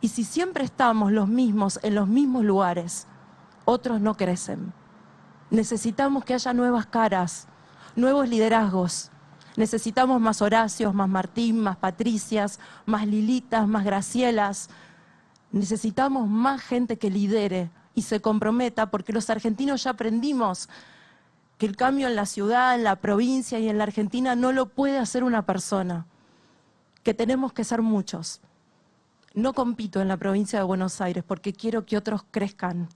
Y si siempre estamos los mismos en los mismos lugares, otros no crecen. Necesitamos que haya nuevas caras, nuevos liderazgos. Necesitamos más Horacios, más Martín, más Patricias, más Lilitas, más Gracielas. Necesitamos más gente que lidere y se comprometa, porque los argentinos ya aprendimos que el cambio en la ciudad, en la provincia y en la Argentina no lo puede hacer una persona, que tenemos que ser muchos no compito en la provincia de Buenos Aires porque quiero que otros crezcan.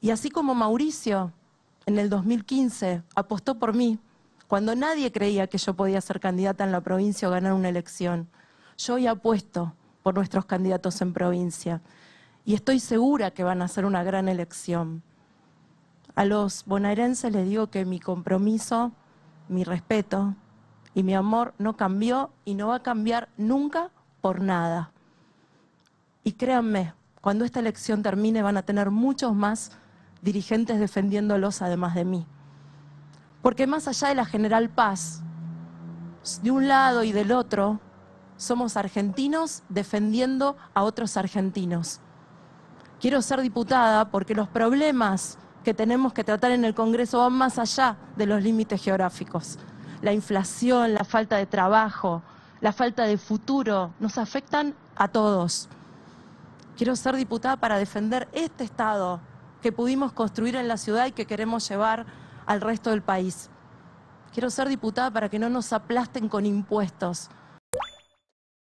Y así como Mauricio en el 2015 apostó por mí, cuando nadie creía que yo podía ser candidata en la provincia o ganar una elección, yo hoy apuesto por nuestros candidatos en provincia y estoy segura que van a ser una gran elección. A los bonaerenses les digo que mi compromiso, mi respeto y mi amor no cambió y no va a cambiar nunca por nada. Y créanme, cuando esta elección termine van a tener muchos más dirigentes defendiéndolos además de mí. Porque más allá de la general paz, de un lado y del otro, somos argentinos defendiendo a otros argentinos. Quiero ser diputada porque los problemas que tenemos que tratar en el Congreso van más allá de los límites geográficos. La inflación, la falta de trabajo, la falta de futuro, nos afectan a todos. Quiero ser diputada para defender este Estado que pudimos construir en la ciudad y que queremos llevar al resto del país. Quiero ser diputada para que no nos aplasten con impuestos